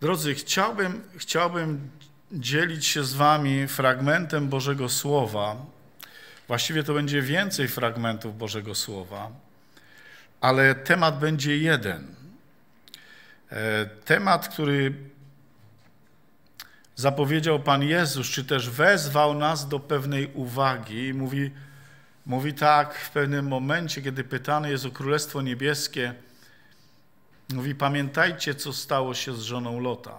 Drodzy, chciałbym, chciałbym dzielić się z Wami fragmentem Bożego Słowa. Właściwie to będzie więcej fragmentów Bożego Słowa, ale temat będzie jeden. E, temat, który zapowiedział Pan Jezus, czy też wezwał nas do pewnej uwagi i mówi, mówi tak w pewnym momencie, kiedy pytany jest o Królestwo Niebieskie, Mówi, pamiętajcie, co stało się z żoną Lota.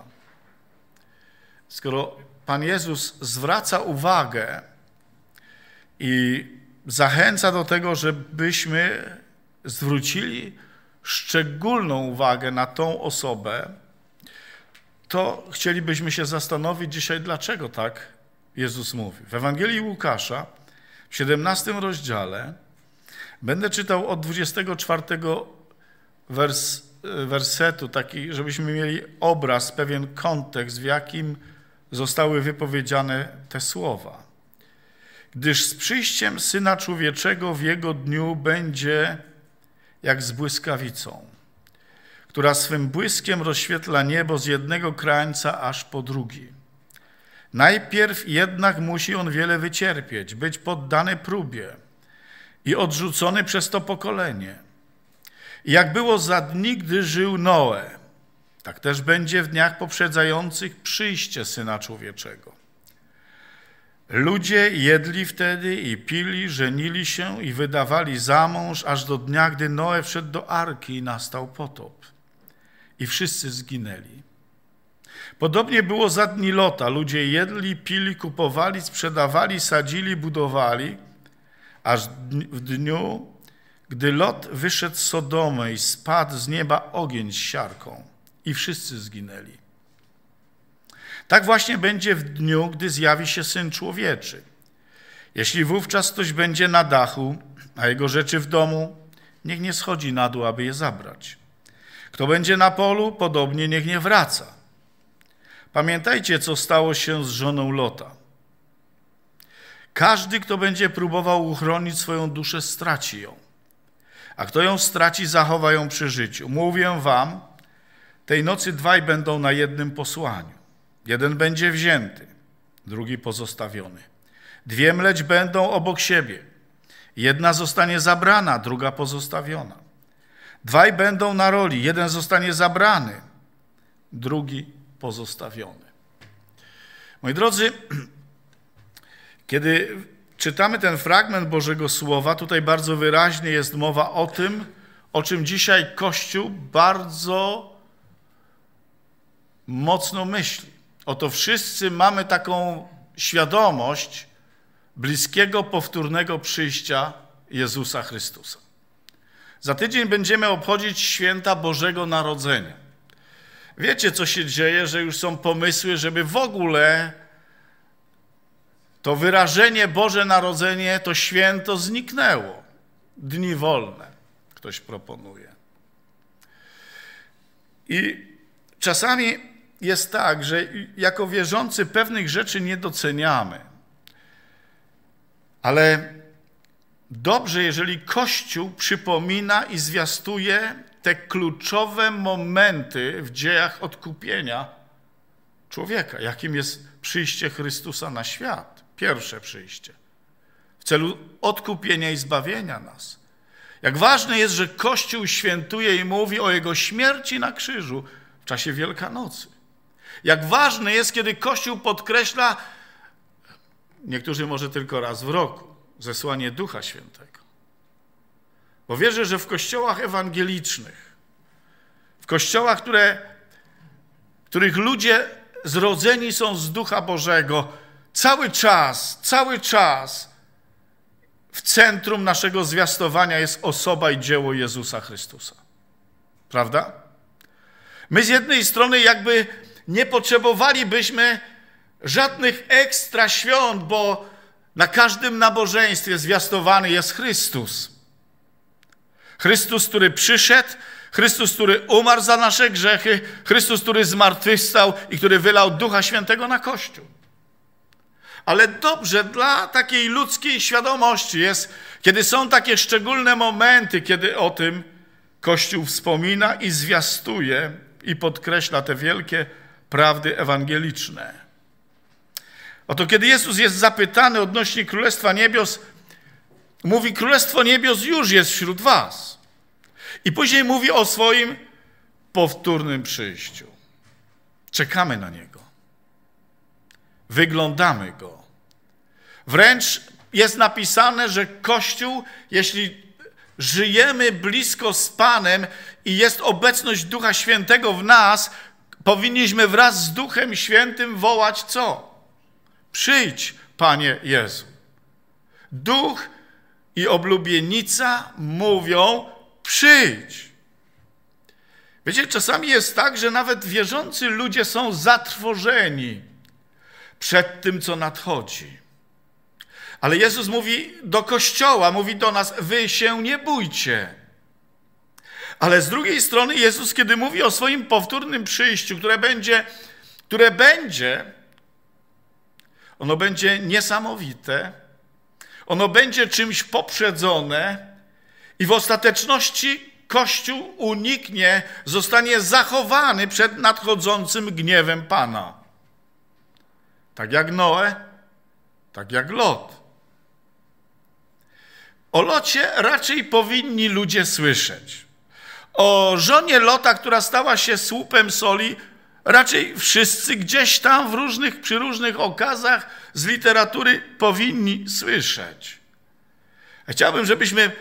Skoro Pan Jezus zwraca uwagę i zachęca do tego, żebyśmy zwrócili szczególną uwagę na tą osobę, to chcielibyśmy się zastanowić dzisiaj, dlaczego tak Jezus mówi. W Ewangelii Łukasza w 17 rozdziale będę czytał od 24 wers wersetu, taki, żebyśmy mieli obraz, pewien kontekst, w jakim zostały wypowiedziane te słowa. Gdyż z przyjściem Syna Człowieczego w Jego dniu będzie jak z błyskawicą, która swym błyskiem rozświetla niebo z jednego krańca aż po drugi. Najpierw jednak musi on wiele wycierpieć, być poddany próbie i odrzucony przez to pokolenie – jak było za dni, gdy żył Noe, tak też będzie w dniach poprzedzających przyjście Syna Człowieczego. Ludzie jedli wtedy i pili, żenili się i wydawali za mąż, aż do dnia, gdy Noe wszedł do arki i nastał potop. I wszyscy zginęli. Podobnie było za dni Lota. Ludzie jedli, pili, kupowali, sprzedawali, sadzili, budowali, aż w dniu gdy Lot wyszedł z Sodomy, i spadł z nieba ogień z siarką i wszyscy zginęli. Tak właśnie będzie w dniu, gdy zjawi się Syn Człowieczy. Jeśli wówczas ktoś będzie na dachu, a jego rzeczy w domu, niech nie schodzi na dół, aby je zabrać. Kto będzie na polu, podobnie niech nie wraca. Pamiętajcie, co stało się z żoną Lota. Każdy, kto będzie próbował uchronić swoją duszę, straci ją a kto ją straci, zachowa ją przy życiu. Mówię wam, tej nocy dwaj będą na jednym posłaniu. Jeden będzie wzięty, drugi pozostawiony. Dwie mleć będą obok siebie. Jedna zostanie zabrana, druga pozostawiona. Dwaj będą na roli, jeden zostanie zabrany, drugi pozostawiony. Moi drodzy, kiedy czytamy ten fragment Bożego Słowa, tutaj bardzo wyraźnie jest mowa o tym, o czym dzisiaj Kościół bardzo mocno myśli. Oto wszyscy mamy taką świadomość bliskiego, powtórnego przyjścia Jezusa Chrystusa. Za tydzień będziemy obchodzić święta Bożego Narodzenia. Wiecie, co się dzieje, że już są pomysły, żeby w ogóle to wyrażenie Boże Narodzenie, to święto zniknęło. Dni wolne, ktoś proponuje. I czasami jest tak, że jako wierzący pewnych rzeczy nie doceniamy. Ale dobrze, jeżeli Kościół przypomina i zwiastuje te kluczowe momenty w dziejach odkupienia człowieka, jakim jest przyjście Chrystusa na świat. Pierwsze przyjście. W celu odkupienia i zbawienia nas. Jak ważne jest, że Kościół świętuje i mówi o Jego śmierci na krzyżu w czasie Wielkanocy. Jak ważne jest, kiedy Kościół podkreśla, niektórzy może tylko raz w roku, zesłanie Ducha Świętego. Bo wierzę, że w kościołach ewangelicznych, w kościołach, które, których ludzie zrodzeni są z Ducha Bożego, Cały czas, cały czas w centrum naszego zwiastowania jest osoba i dzieło Jezusa Chrystusa. Prawda? My z jednej strony jakby nie potrzebowalibyśmy żadnych ekstra świąt, bo na każdym nabożeństwie zwiastowany jest Chrystus. Chrystus, który przyszedł, Chrystus, który umarł za nasze grzechy, Chrystus, który zmartwychwstał i który wylał Ducha Świętego na Kościół ale dobrze dla takiej ludzkiej świadomości jest, kiedy są takie szczególne momenty, kiedy o tym Kościół wspomina i zwiastuje i podkreśla te wielkie prawdy ewangeliczne. Oto kiedy Jezus jest zapytany odnośnie Królestwa Niebios, mówi: Królestwo Niebios już jest wśród Was. I później mówi o swoim powtórnym przyjściu. Czekamy na Niego. Wyglądamy go. Wręcz jest napisane, że Kościół, jeśli żyjemy blisko z Panem i jest obecność Ducha Świętego w nas, powinniśmy wraz z Duchem Świętym wołać co? Przyjdź, Panie Jezu. Duch i oblubienica mówią: przyjdź. Wiecie, czasami jest tak, że nawet wierzący ludzie są zatrwożeni przed tym, co nadchodzi. Ale Jezus mówi do Kościoła, mówi do nas: Wy się nie bójcie. Ale z drugiej strony, Jezus, kiedy mówi o swoim powtórnym przyjściu, które będzie, które będzie, ono będzie niesamowite, ono będzie czymś poprzedzone i w ostateczności Kościół uniknie, zostanie zachowany przed nadchodzącym gniewem Pana. Tak jak Noe, tak jak Lot. O Locie raczej powinni ludzie słyszeć. O żonie Lota, która stała się słupem soli, raczej wszyscy gdzieś tam w różnych, przy różnych okazach z literatury powinni słyszeć. Chciałbym, żebyśmy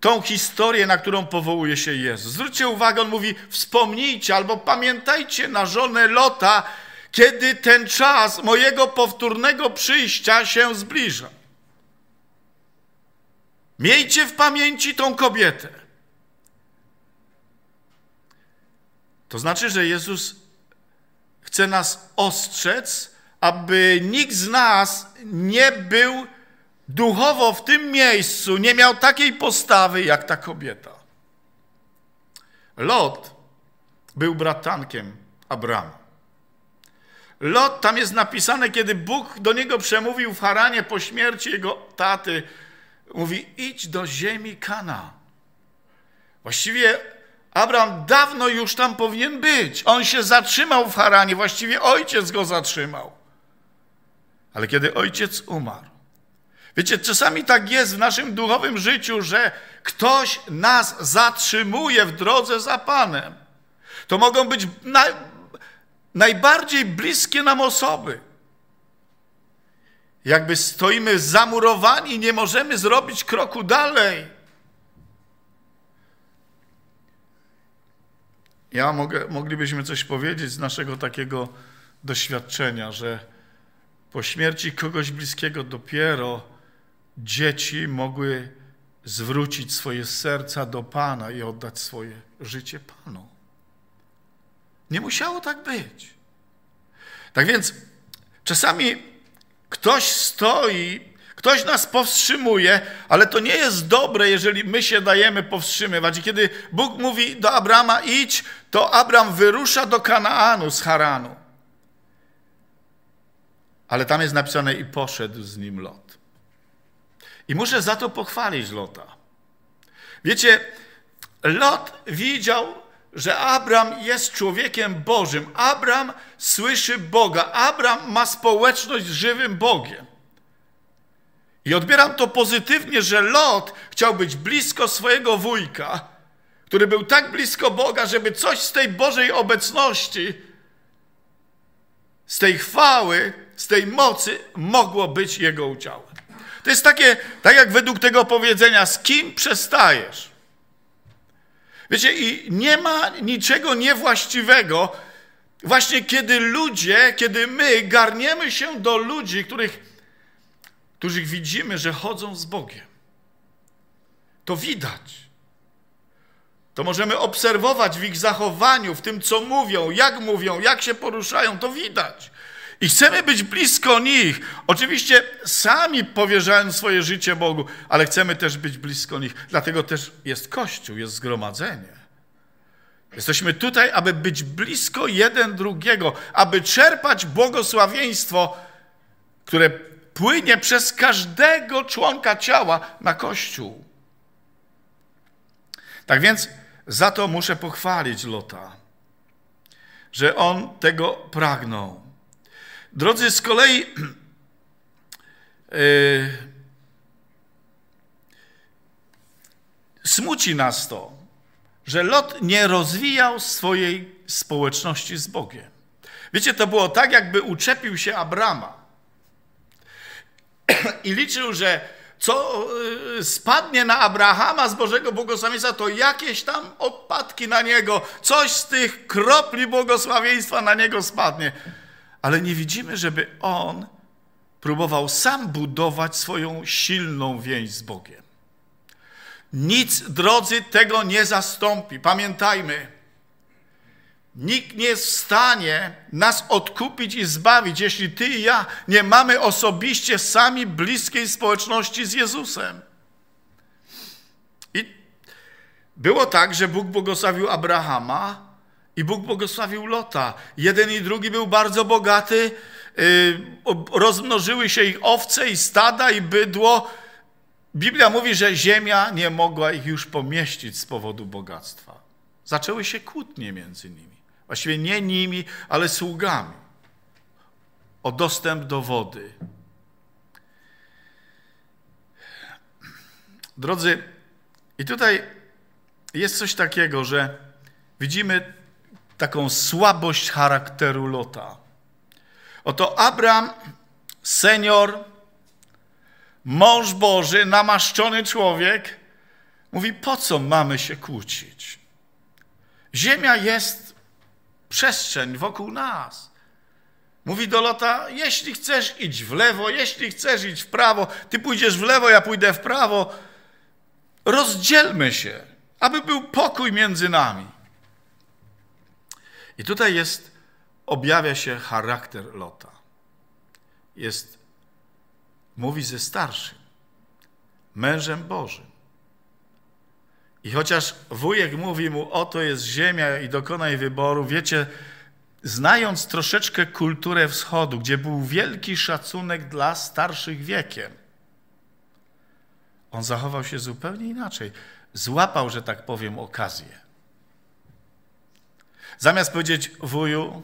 tą historię, na którą powołuje się Jezus. Zwróćcie uwagę, on mówi: Wspomnijcie albo pamiętajcie na żonę Lota kiedy ten czas mojego powtórnego przyjścia się zbliża. Miejcie w pamięci tą kobietę. To znaczy, że Jezus chce nas ostrzec, aby nikt z nas nie był duchowo w tym miejscu, nie miał takiej postawy jak ta kobieta. Lot był bratankiem Abrama. Lot, tam jest napisane, kiedy Bóg do niego przemówił w Haranie po śmierci jego taty, mówi, idź do ziemi Kana. Właściwie Abraham dawno już tam powinien być. On się zatrzymał w Haranie, właściwie ojciec go zatrzymał. Ale kiedy ojciec umarł, Wiecie, czasami tak jest w naszym duchowym życiu, że ktoś nas zatrzymuje w drodze za Panem. To mogą być najbardziej bliskie nam osoby. Jakby stoimy zamurowani nie możemy zrobić kroku dalej. Ja mogę, moglibyśmy coś powiedzieć z naszego takiego doświadczenia, że po śmierci kogoś bliskiego dopiero dzieci mogły zwrócić swoje serca do Pana i oddać swoje życie Panu. Nie musiało tak być. Tak więc czasami ktoś stoi, ktoś nas powstrzymuje, ale to nie jest dobre, jeżeli my się dajemy powstrzymywać. I kiedy Bóg mówi do Abrama idź, to Abram wyrusza do Kanaanu z Haranu. Ale tam jest napisane i poszedł z nim Lot. I muszę za to pochwalić Lota. Wiecie, Lot widział że Abram jest człowiekiem Bożym. Abram słyszy Boga. Abram ma społeczność z żywym Bogiem. I odbieram to pozytywnie, że Lot chciał być blisko swojego wujka, który był tak blisko Boga, żeby coś z tej Bożej obecności, z tej chwały, z tej mocy mogło być jego udziałem. To jest takie, tak jak według tego powiedzenia, z kim przestajesz? Wiecie, i nie ma niczego niewłaściwego, właśnie kiedy ludzie, kiedy my garniemy się do ludzi, których, których widzimy, że chodzą z Bogiem. To widać. To możemy obserwować w ich zachowaniu, w tym, co mówią, jak mówią, jak się poruszają, to widać. I chcemy być blisko nich. Oczywiście sami powierzając swoje życie Bogu, ale chcemy też być blisko nich. Dlatego też jest Kościół, jest zgromadzenie. Jesteśmy tutaj, aby być blisko jeden drugiego, aby czerpać błogosławieństwo, które płynie przez każdego członka ciała na Kościół. Tak więc za to muszę pochwalić Lota, że on tego pragnął. Drodzy, z kolei yy, smuci nas to, że Lot nie rozwijał swojej społeczności z Bogiem. Wiecie, to było tak, jakby uczepił się Abrama i liczył, że co yy, spadnie na Abrahama z Bożego Błogosławieństwa, to jakieś tam odpadki na niego, coś z tych kropli błogosławieństwa na niego spadnie ale nie widzimy, żeby on próbował sam budować swoją silną więź z Bogiem. Nic, drodzy, tego nie zastąpi. Pamiętajmy, nikt nie jest w stanie nas odkupić i zbawić, jeśli ty i ja nie mamy osobiście sami bliskiej społeczności z Jezusem. I było tak, że Bóg błogosławił Abrahama, i Bóg błogosławił Lota. Jeden i drugi był bardzo bogaty. Y, rozmnożyły się ich owce i stada i bydło. Biblia mówi, że ziemia nie mogła ich już pomieścić z powodu bogactwa. Zaczęły się kłótnie między nimi. Właściwie nie nimi, ale sługami. O dostęp do wody. Drodzy, i tutaj jest coś takiego, że widzimy taką słabość charakteru Lota. Oto Abraham, senior, mąż Boży, namaszczony człowiek, mówi: Po co mamy się kłócić? Ziemia jest przestrzeń wokół nas. Mówi do Lota, jeśli chcesz iść w lewo, jeśli chcesz iść w prawo, ty pójdziesz w lewo, ja pójdę w prawo. Rozdzielmy się, aby był pokój między nami. I tutaj jest, objawia się charakter Lota. Jest, mówi ze starszym, mężem Bożym. I chociaż wujek mówi mu, oto jest ziemia i dokonaj wyboru, wiecie, znając troszeczkę kulturę wschodu, gdzie był wielki szacunek dla starszych wiekiem, on zachował się zupełnie inaczej. Złapał, że tak powiem, okazję. Zamiast powiedzieć, wuju,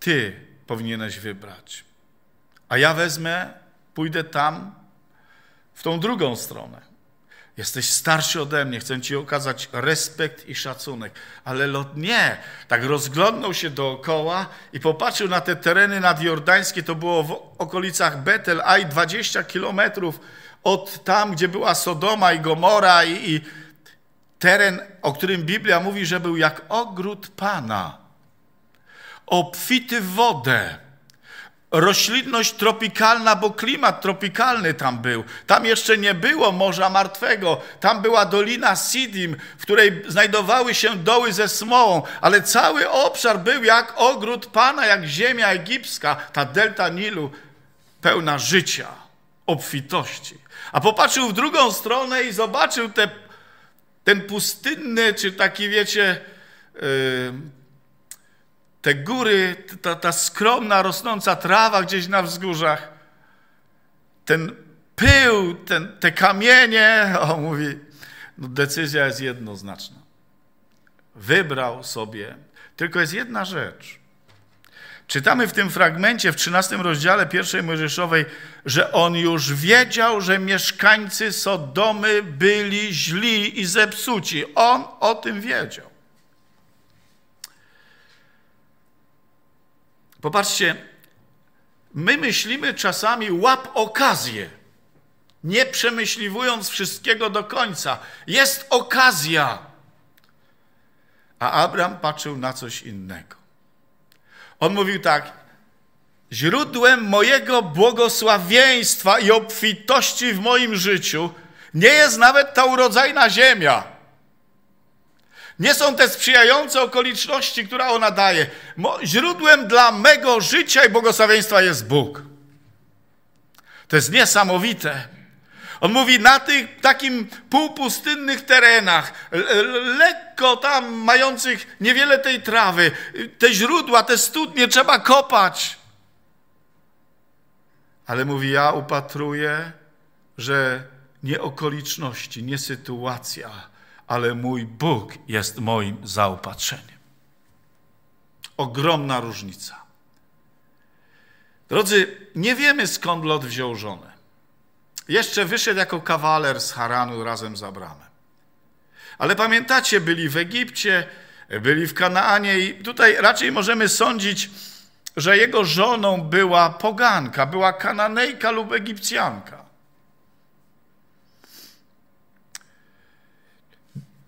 ty powinieneś wybrać. A ja wezmę, pójdę tam, w tą drugą stronę. Jesteś starszy ode mnie, chcę ci okazać respekt i szacunek. Ale Lot nie. Tak rozglądnął się dookoła i popatrzył na te tereny nadjordańskie. To było w okolicach Betel, aj 20 kilometrów od tam, gdzie była Sodoma i Gomora i, i Teren, o którym Biblia mówi, że był jak ogród Pana, obfity w wodę. Roślinność tropikalna, bo klimat tropikalny tam był. Tam jeszcze nie było Morza Martwego. Tam była Dolina Sidim, w której znajdowały się doły ze smołą, ale cały obszar był jak ogród Pana, jak ziemia egipska, ta delta Nilu, pełna życia, obfitości. A popatrzył w drugą stronę i zobaczył te ten pustynny, czy taki wiecie, y, te góry, ta, ta skromna, rosnąca trawa gdzieś na wzgórzach, ten pył, ten, te kamienie, o mówi, no decyzja jest jednoznaczna. Wybrał sobie. Tylko jest jedna rzecz – Czytamy w tym fragmencie w 13 rozdziale pierwszej Mojżeszowej, że on już wiedział, że mieszkańcy Sodomy byli źli i zepsuci. On o tym wiedział. Popatrzcie, my myślimy czasami łap okazję, nie przemyśliwując wszystkiego do końca. Jest okazja. A Abraham patrzył na coś innego. On mówił tak: Źródłem mojego błogosławieństwa i obfitości w moim życiu nie jest nawet ta urodzajna ziemia. Nie są te sprzyjające okoliczności, które ona daje. Mo źródłem dla mego życia i błogosławieństwa jest Bóg. To jest niesamowite. On mówi na tych takim półpustynnych terenach, lekko tam mających niewiele tej trawy, te źródła, te studnie trzeba kopać. Ale mówi, ja upatruję, że nie okoliczności, nie sytuacja, ale mój Bóg jest moim zaopatrzeniem. Ogromna różnica. Drodzy, nie wiemy skąd Lot wziął żonę. Jeszcze wyszedł jako kawaler z Haranu razem z Abramem. Ale pamiętacie, byli w Egipcie, byli w Kanaanie i tutaj raczej możemy sądzić, że jego żoną była poganka, była kananejka lub egipcjanka.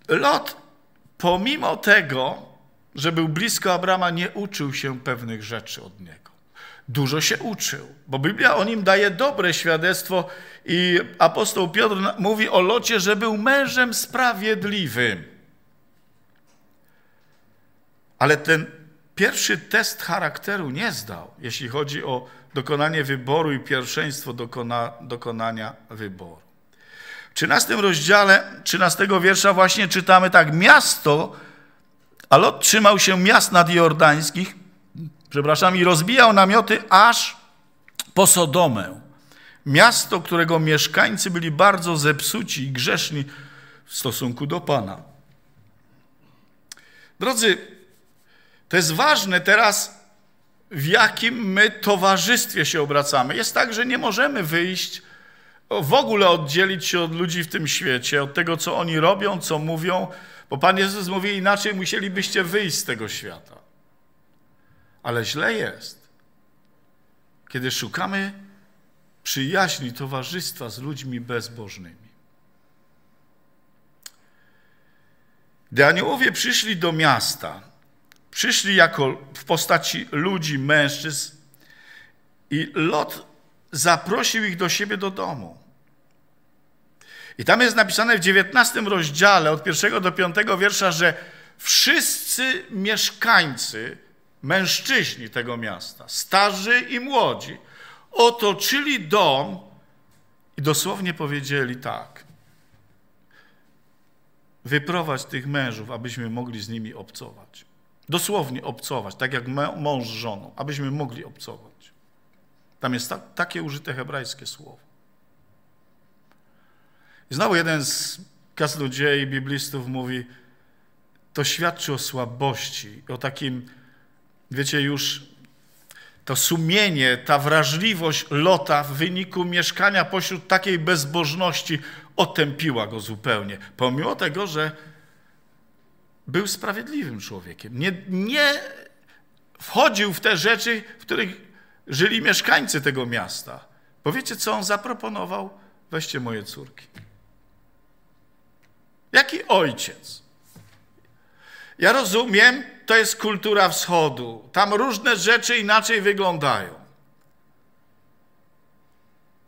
Lot, pomimo tego, że był blisko Abrama, nie uczył się pewnych rzeczy od niego dużo się uczył, bo Biblia o nim daje dobre świadectwo i apostoł Piotr mówi o Locie, że był mężem sprawiedliwym. Ale ten pierwszy test charakteru nie zdał, jeśli chodzi o dokonanie wyboru i pierwszeństwo dokona, dokonania wyboru. W 13 rozdziale 13 wiersza właśnie czytamy tak, miasto, a Lot trzymał się miast nadjordańskich, przepraszam, i rozbijał namioty aż po Sodomę. Miasto, którego mieszkańcy byli bardzo zepsuci i grzeszni w stosunku do Pana. Drodzy, to jest ważne teraz, w jakim my towarzystwie się obracamy. Jest tak, że nie możemy wyjść, w ogóle oddzielić się od ludzi w tym świecie, od tego, co oni robią, co mówią, bo Pan Jezus mówi inaczej, musielibyście wyjść z tego świata. Ale źle jest, kiedy szukamy przyjaźni, towarzystwa z ludźmi bezbożnymi. Gdy aniołowie przyszli do miasta, przyszli jako w postaci ludzi, mężczyzn i Lot zaprosił ich do siebie do domu. I tam jest napisane w 19 rozdziale od pierwszego do piątego wiersza, że wszyscy mieszkańcy mężczyźni tego miasta, starzy i młodzi, otoczyli dom i dosłownie powiedzieli tak. Wyprowadź tych mężów, abyśmy mogli z nimi obcować. Dosłownie obcować, tak jak mąż z żoną, abyśmy mogli obcować. Tam jest ta, takie użyte hebrajskie słowo. I znowu jeden z kaznodziei, biblistów mówi, to świadczy o słabości, o takim Wiecie, już to sumienie, ta wrażliwość Lota w wyniku mieszkania pośród takiej bezbożności otępiła go zupełnie. Pomimo tego, że był sprawiedliwym człowiekiem. Nie, nie wchodził w te rzeczy, w których żyli mieszkańcy tego miasta. Powiecie, co on zaproponował? Weźcie moje córki. Jaki ojciec? Ja rozumiem, to jest kultura wschodu. Tam różne rzeczy inaczej wyglądają.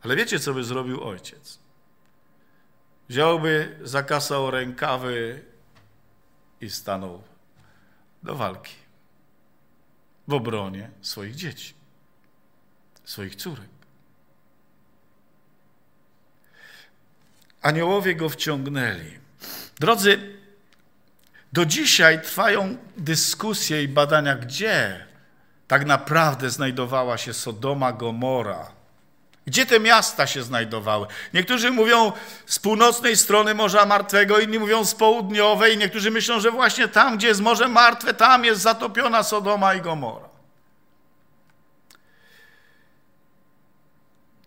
Ale wiecie, co by zrobił ojciec? Wziąłby, zakasał rękawy i stanął do walki w obronie swoich dzieci, swoich córek. Aniołowie go wciągnęli. Drodzy, do dzisiaj trwają dyskusje i badania, gdzie tak naprawdę znajdowała się Sodoma Gomora. Gdzie te miasta się znajdowały? Niektórzy mówią z północnej strony Morza Martwego, inni mówią z południowej, niektórzy myślą, że właśnie tam, gdzie jest Morze Martwe, tam jest zatopiona Sodoma i Gomora.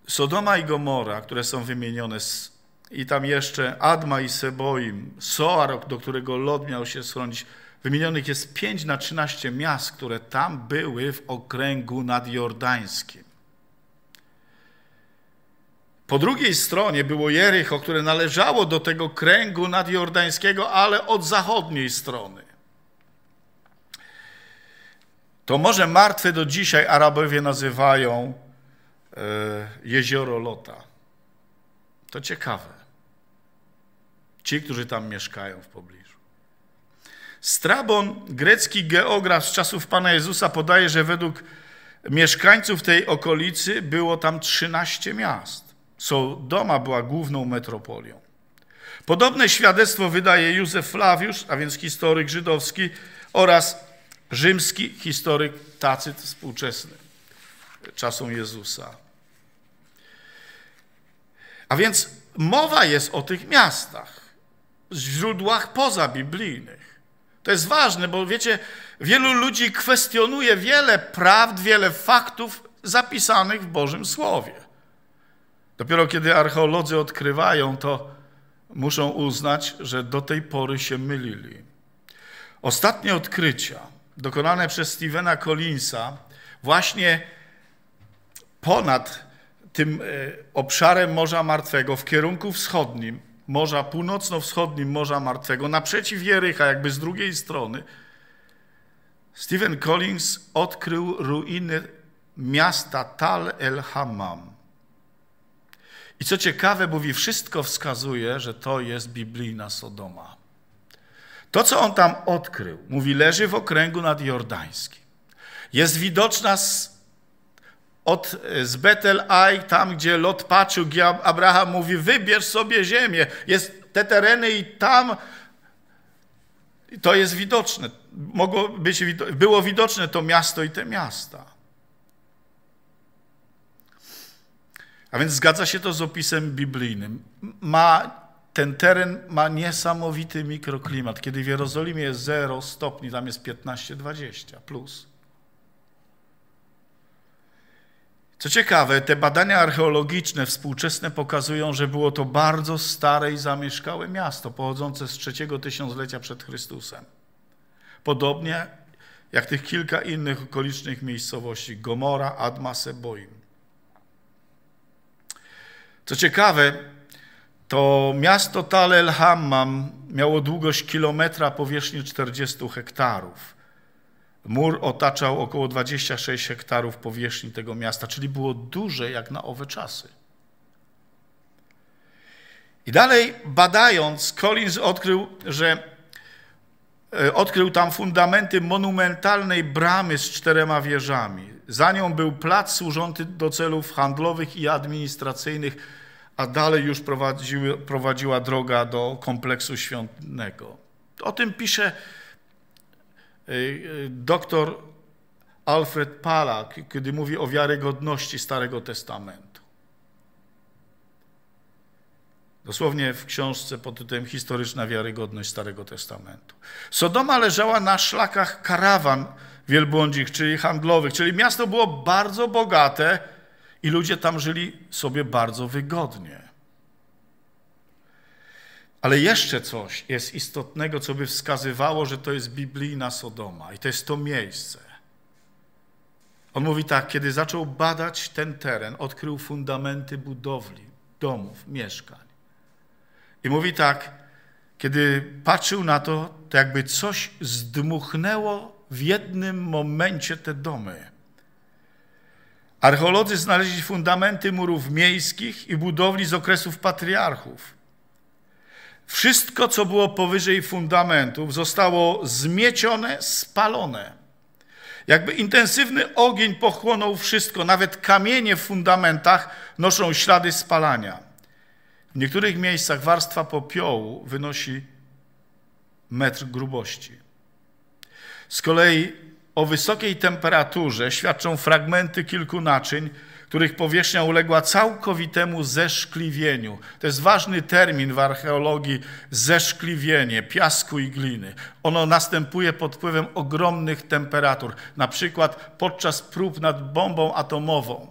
Sodoma i Gomora, które są wymienione, i tam jeszcze Adma i Seboim, Soar, do którego Lot miał się schronić. Wymienionych jest 5 na 13 miast, które tam były w okręgu nadjordańskim. Po drugiej stronie było Jericho, które należało do tego kręgu nadjordańskiego, ale od zachodniej strony. To może Martwe do dzisiaj Arabowie nazywają e, jezioro Lota. To ciekawe. Ci, którzy tam mieszkają w pobliżu. Strabon, grecki geograf z czasów Pana Jezusa, podaje, że według mieszkańców tej okolicy było tam 13 miast. Sodoma była główną metropolią. Podobne świadectwo wydaje Józef Flawiusz, a więc historyk żydowski oraz rzymski historyk Tacyt współczesny czasom Jezusa. A więc mowa jest o tych miastach źródłach pozabiblijnych. To jest ważne, bo wiecie, wielu ludzi kwestionuje wiele prawd, wiele faktów zapisanych w Bożym Słowie. Dopiero kiedy archeolodzy odkrywają to, muszą uznać, że do tej pory się mylili. Ostatnie odkrycia dokonane przez Stevena Collinsa właśnie ponad tym e, obszarem Morza Martwego w kierunku wschodnim Morza Północno-Wschodnim, Morza Martwego, naprzeciw Jericha, jakby z drugiej strony, Stephen Collins odkrył ruiny miasta Tal el Hammam. I co ciekawe, mówi, wszystko wskazuje, że to jest biblijna Sodoma. To, co on tam odkrył, mówi, leży w okręgu nadjordańskim. Jest widoczna z od, e, z Betel Ai, tam gdzie Lot patrzył, gdzie Abraham mówi, wybierz sobie ziemię. Jest te tereny i tam to jest widoczne. Mogło być, było widoczne to miasto i te miasta. A więc zgadza się to z opisem biblijnym. Ma, ten teren ma niesamowity mikroklimat. Kiedy w Jerozolimie jest 0 stopni, tam jest 15-20 plus. Co ciekawe, te badania archeologiczne współczesne pokazują, że było to bardzo stare i zamieszkałe miasto, pochodzące z trzeciego tysiąclecia przed Chrystusem. Podobnie jak tych kilka innych okolicznych miejscowości Gomora, Adma, Seboim. Co ciekawe, to miasto Talel hammam miało długość kilometra powierzchni 40 hektarów. Mur otaczał około 26 hektarów powierzchni tego miasta, czyli było duże jak na owe czasy. I dalej badając, Collins odkrył, że e, odkrył tam fundamenty monumentalnej bramy z czterema wieżami. Za nią był plac służący do celów handlowych i administracyjnych, a dalej już prowadziły, prowadziła droga do kompleksu świątynnego. O tym pisze Y, y, doktor Alfred Palak, kiedy mówi o wiarygodności Starego Testamentu. Dosłownie w książce pod tytułem Historyczna wiarygodność Starego Testamentu. Sodoma leżała na szlakach karawan wielbłądzich, czyli handlowych, czyli miasto było bardzo bogate i ludzie tam żyli sobie bardzo wygodnie. Ale jeszcze coś jest istotnego, co by wskazywało, że to jest biblijna Sodoma i to jest to miejsce. On mówi tak, kiedy zaczął badać ten teren, odkrył fundamenty budowli, domów, mieszkań. I mówi tak, kiedy patrzył na to, to jakby coś zdmuchnęło w jednym momencie te domy. Archeolodzy znaleźli fundamenty murów miejskich i budowli z okresów patriarchów. Wszystko, co było powyżej fundamentów, zostało zmiecione, spalone. Jakby intensywny ogień pochłonął wszystko, nawet kamienie w fundamentach noszą ślady spalania. W niektórych miejscach warstwa popiołu wynosi metr grubości. Z kolei o wysokiej temperaturze świadczą fragmenty kilku naczyń, których powierzchnia uległa całkowitemu zeszkliwieniu. To jest ważny termin w archeologii zeszkliwienie piasku i gliny. Ono następuje pod wpływem ogromnych temperatur, na przykład podczas prób nad bombą atomową.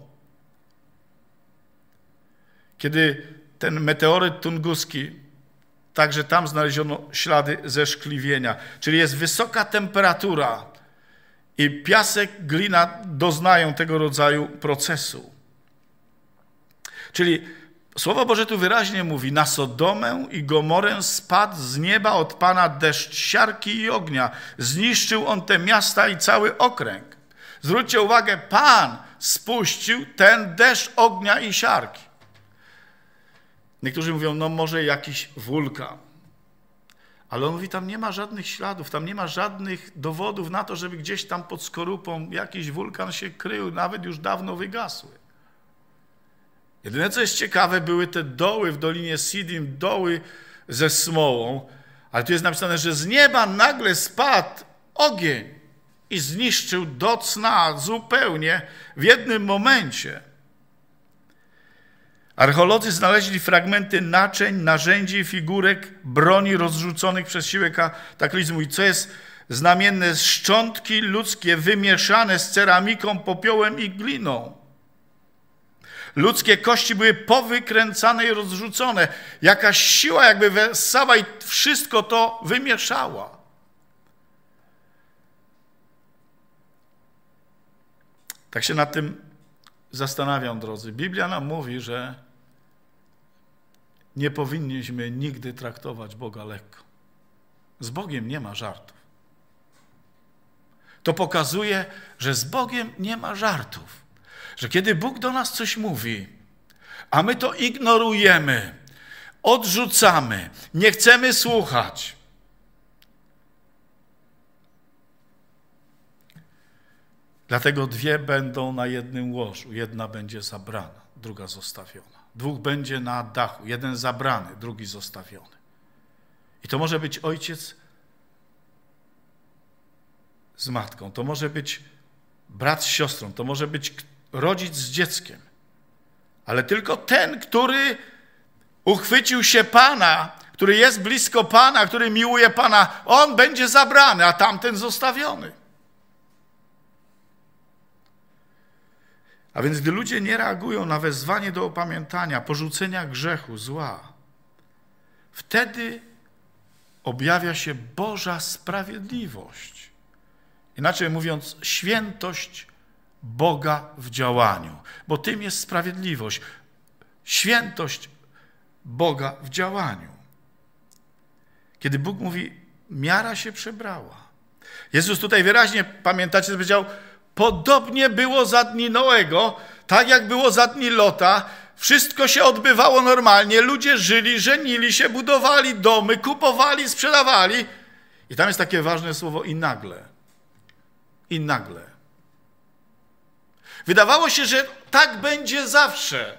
Kiedy ten meteoryt tunguski Także tam znaleziono ślady zeszkliwienia. Czyli jest wysoka temperatura, i piasek, glina doznają tego rodzaju procesu. Czyli Słowo Boże tu wyraźnie mówi: Na Sodomę i Gomorę spadł z nieba od Pana deszcz siarki i ognia. Zniszczył on te miasta i cały okręg. Zwróćcie uwagę, Pan spuścił ten deszcz ognia i siarki. Niektórzy mówią: No, może jakiś wulkan. Ale on mówi, tam nie ma żadnych śladów, tam nie ma żadnych dowodów na to, żeby gdzieś tam pod skorupą jakiś wulkan się krył, nawet już dawno wygasły. Jedyne, co jest ciekawe, były te doły w Dolinie Sidim, doły ze smołą, ale tu jest napisane, że z nieba nagle spadł ogień i zniszczył do cna zupełnie w jednym momencie – Archeolodzy znaleźli fragmenty naczyń, narzędzi, figurek, broni rozrzuconych przez siłę kataklizmu. I co jest znamienne, szczątki ludzkie wymieszane z ceramiką, popiołem i gliną. Ludzkie kości były powykręcane i rozrzucone. Jakaś siła jakby wessała i wszystko to wymieszała. Tak się nad tym zastanawiam, drodzy. Biblia nam mówi, że nie powinniśmy nigdy traktować Boga lekko. Z Bogiem nie ma żartów. To pokazuje, że z Bogiem nie ma żartów. Że kiedy Bóg do nas coś mówi, a my to ignorujemy, odrzucamy, nie chcemy słuchać. Dlatego dwie będą na jednym łożu. Jedna będzie zabrana, druga zostawiona dwóch będzie na dachu, jeden zabrany, drugi zostawiony. I to może być ojciec z matką, to może być brat z siostrą, to może być rodzic z dzieckiem, ale tylko ten, który uchwycił się Pana, który jest blisko Pana, który miłuje Pana, on będzie zabrany, a tamten zostawiony. A więc gdy ludzie nie reagują na wezwanie do opamiętania, porzucenia grzechu, zła, wtedy objawia się Boża sprawiedliwość. Inaczej mówiąc, świętość Boga w działaniu, bo tym jest sprawiedliwość. Świętość Boga w działaniu. Kiedy Bóg mówi, miara się przebrała. Jezus tutaj wyraźnie, pamiętacie, powiedział, Podobnie było za dni Noego, tak jak było za dni Lota. Wszystko się odbywało normalnie, ludzie żyli, żenili się, budowali domy, kupowali, sprzedawali. I tam jest takie ważne słowo i nagle. I nagle. Wydawało się, że tak będzie zawsze,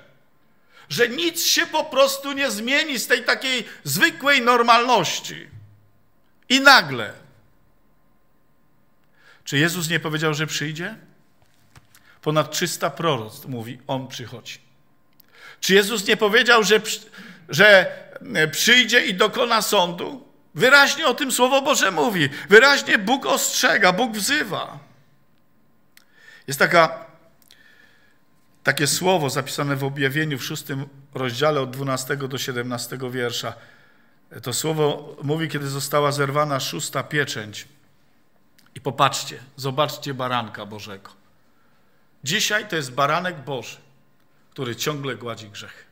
że nic się po prostu nie zmieni z tej takiej zwykłej normalności. I nagle. Czy Jezus nie powiedział, że przyjdzie? Ponad 300 proroc mówi, On przychodzi. Czy Jezus nie powiedział, że, że e, przyjdzie i dokona sądu? Wyraźnie o tym Słowo Boże mówi. Wyraźnie Bóg ostrzega, Bóg wzywa. Jest taka, takie słowo zapisane w objawieniu w szóstym rozdziale od 12 do 17 wiersza. To słowo mówi, kiedy została zerwana szósta pieczęć. I popatrzcie, zobaczcie baranka Bożego. Dzisiaj to jest baranek Boży, który ciągle gładzi grzechy.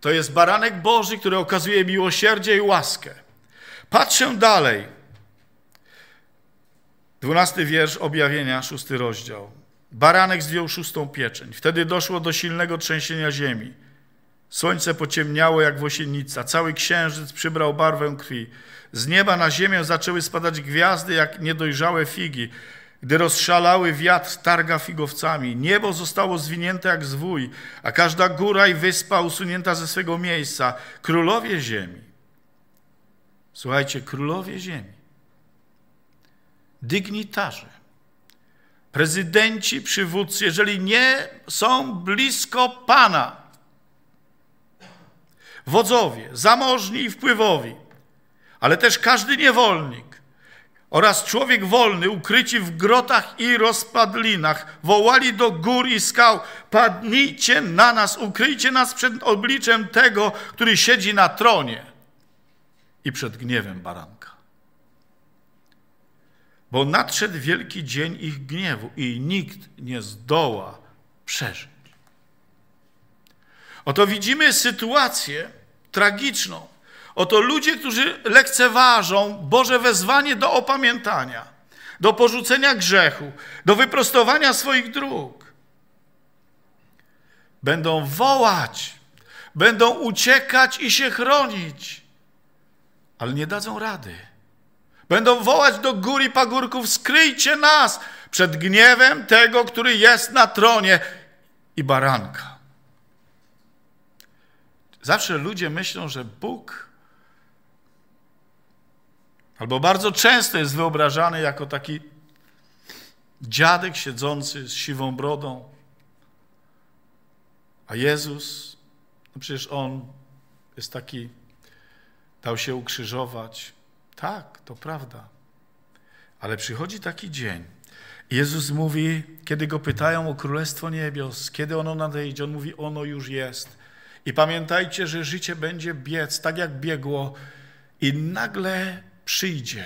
To jest baranek Boży, który okazuje miłosierdzie i łaskę. Patrzę dalej. Dwunasty wiersz objawienia, szósty rozdział. Baranek zdjął szóstą pieczeń. Wtedy doszło do silnego trzęsienia ziemi. Słońce pociemniało jak włosienica, cały księżyc przybrał barwę krwi. Z nieba na ziemię zaczęły spadać gwiazdy jak niedojrzałe figi. Gdy rozszalały wiatr targa figowcami, niebo zostało zwinięte jak zwój, a każda góra i wyspa usunięta ze swego miejsca. Królowie ziemi. Słuchajcie, królowie ziemi. Dygnitarze prezydenci, przywódcy, jeżeli nie są blisko Pana, wodzowie, zamożni i wpływowi, ale też każdy niewolnik oraz człowiek wolny, ukryci w grotach i rozpadlinach, wołali do gór i skał: Padnijcie na nas, ukryjcie nas przed obliczem tego, który siedzi na tronie i przed gniewem baranka. Bo nadszedł wielki dzień ich gniewu i nikt nie zdoła przeżyć. Oto widzimy sytuację tragiczną Oto ludzie, którzy lekceważą Boże wezwanie do opamiętania, do porzucenia grzechu, do wyprostowania swoich dróg. Będą wołać, będą uciekać i się chronić, ale nie dadzą rady. Będą wołać do gór i pagórków: skryjcie nas przed gniewem tego, który jest na tronie i baranka. Zawsze ludzie myślą, że Bóg Albo bardzo często jest wyobrażany jako taki dziadek siedzący z siwą brodą. A Jezus, no przecież on jest taki, dał się ukrzyżować. Tak, to prawda. Ale przychodzi taki dzień. Jezus mówi, kiedy go pytają o Królestwo Niebios, kiedy ono nadejdzie, on mówi, ono już jest. I pamiętajcie, że życie będzie biec tak, jak biegło. I nagle przyjdzie.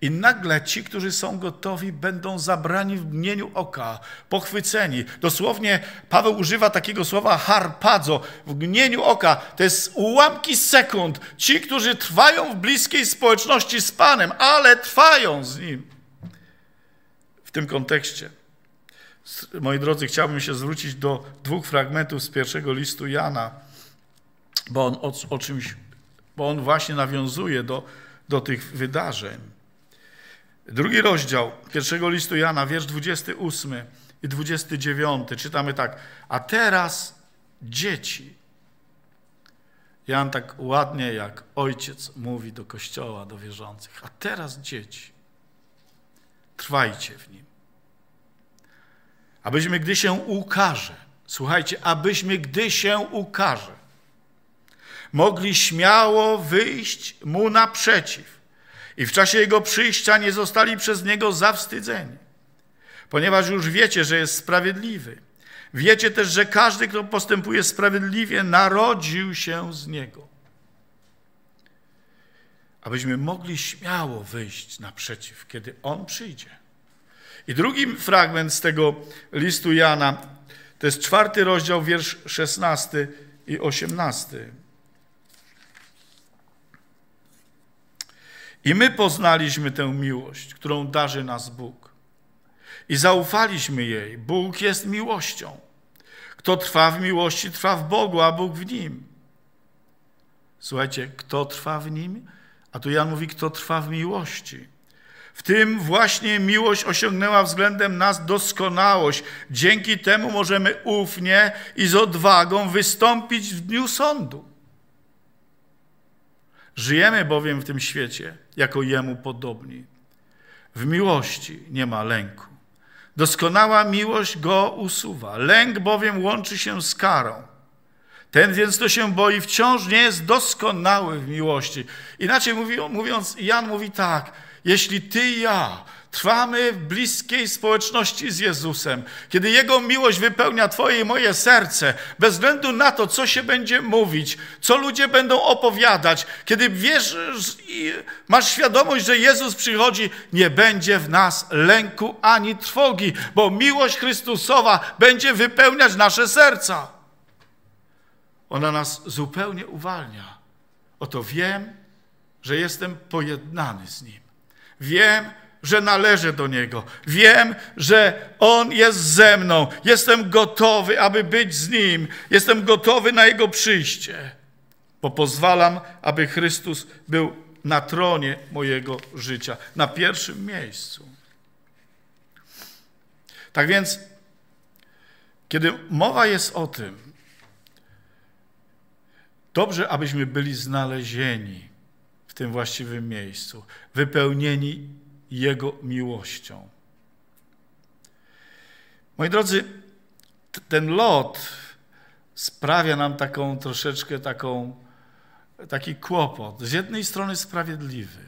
I nagle ci, którzy są gotowi, będą zabrani w mgnieniu oka, pochwyceni. Dosłownie Paweł używa takiego słowa harpadzo, w gnieniu oka. To jest ułamki sekund. Ci, którzy trwają w bliskiej społeczności z Panem, ale trwają z Nim. W tym kontekście, moi drodzy, chciałbym się zwrócić do dwóch fragmentów z pierwszego listu Jana, bo on o, o czymś, bo on właśnie nawiązuje do do tych wydarzeń. Drugi rozdział pierwszego listu Jana, wiersz 28 i 29. Czytamy tak. A teraz dzieci. Jan tak ładnie jak ojciec mówi do kościoła, do wierzących. A teraz dzieci. Trwajcie w nim. Abyśmy gdy się ukaże, słuchajcie, abyśmy gdy się ukaże, mogli śmiało wyjść mu naprzeciw i w czasie jego przyjścia nie zostali przez niego zawstydzeni, ponieważ już wiecie, że jest sprawiedliwy. Wiecie też, że każdy, kto postępuje sprawiedliwie, narodził się z niego. Abyśmy mogli śmiało wyjść naprzeciw, kiedy on przyjdzie. I drugi fragment z tego listu Jana, to jest czwarty rozdział, wiersz szesnasty i osiemnasty. I my poznaliśmy tę miłość, którą darzy nas Bóg. I zaufaliśmy jej. Bóg jest miłością. Kto trwa w miłości, trwa w Bogu, a Bóg w nim. Słuchajcie, kto trwa w nim? A tu Jan mówi, kto trwa w miłości. W tym właśnie miłość osiągnęła względem nas doskonałość. Dzięki temu możemy ufnie i z odwagą wystąpić w dniu sądu. Żyjemy bowiem w tym świecie, jako Jemu podobni. W miłości nie ma lęku. Doskonała miłość go usuwa. Lęk bowiem łączy się z karą. Ten więc, kto się boi, wciąż nie jest doskonały w miłości. Inaczej mówiąc, Jan mówi tak, jeśli ty i ja Trwamy w bliskiej społeczności z Jezusem, kiedy Jego miłość wypełnia Twoje i moje serce, bez względu na to, co się będzie mówić, co ludzie będą opowiadać, kiedy wiesz i masz świadomość, że Jezus przychodzi, nie będzie w nas lęku ani trwogi, bo miłość Chrystusowa będzie wypełniać nasze serca. Ona nas zupełnie uwalnia. Oto wiem, że jestem pojednany z Nim. Wiem, że że należę do Niego. Wiem, że On jest ze mną. Jestem gotowy, aby być z Nim. Jestem gotowy na Jego przyjście, bo pozwalam, aby Chrystus był na tronie mojego życia, na pierwszym miejscu. Tak więc, kiedy mowa jest o tym, dobrze, abyśmy byli znalezieni w tym właściwym miejscu, wypełnieni jego miłością. Moi drodzy, ten lot sprawia nam taką troszeczkę taką, taki kłopot. Z jednej strony sprawiedliwy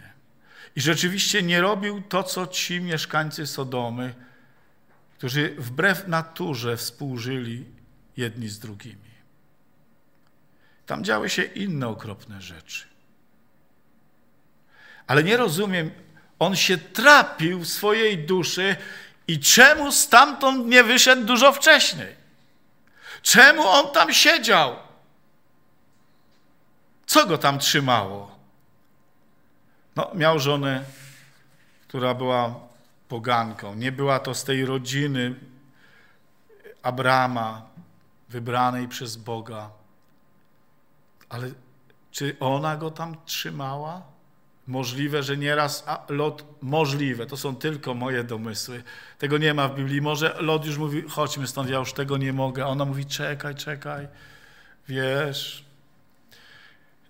i rzeczywiście nie robił to, co ci mieszkańcy Sodomy, którzy wbrew naturze współżyli jedni z drugimi. Tam działy się inne okropne rzeczy. Ale nie rozumiem on się trapił w swojej duszy i czemu stamtąd nie wyszedł dużo wcześniej? Czemu on tam siedział? Co go tam trzymało? No, miał żonę, która była poganką. Nie była to z tej rodziny Abrama, wybranej przez Boga. Ale czy ona go tam trzymała? Możliwe, że nieraz a, Lot, możliwe, to są tylko moje domysły. Tego nie ma w Biblii. Może Lot już mówi, chodźmy stąd, ja już tego nie mogę. Ona mówi, czekaj, czekaj. Wiesz,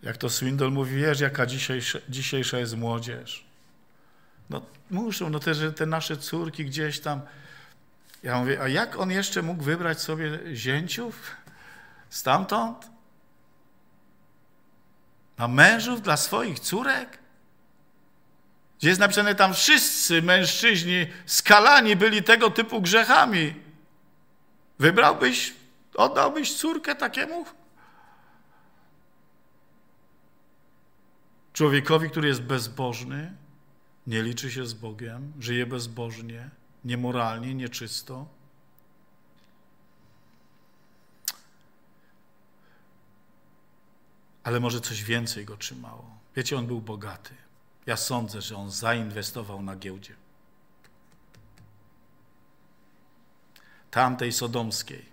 jak to Swindle mówi, wiesz, jaka dzisiejsza, dzisiejsza jest młodzież. No muszą, no te, te nasze córki gdzieś tam. Ja mówię, a jak on jeszcze mógł wybrać sobie zięciów stamtąd? Na mężów dla swoich córek? Gdzie jest napisane tam wszyscy mężczyźni skalani byli tego typu grzechami. Wybrałbyś, oddałbyś córkę takiemu? Człowiekowi, który jest bezbożny, nie liczy się z Bogiem, żyje bezbożnie, niemoralnie, nieczysto. Ale może coś więcej go trzymało. Wiecie, on był bogaty. Ja sądzę, że on zainwestował na giełdzie. Tamtej sodomskiej.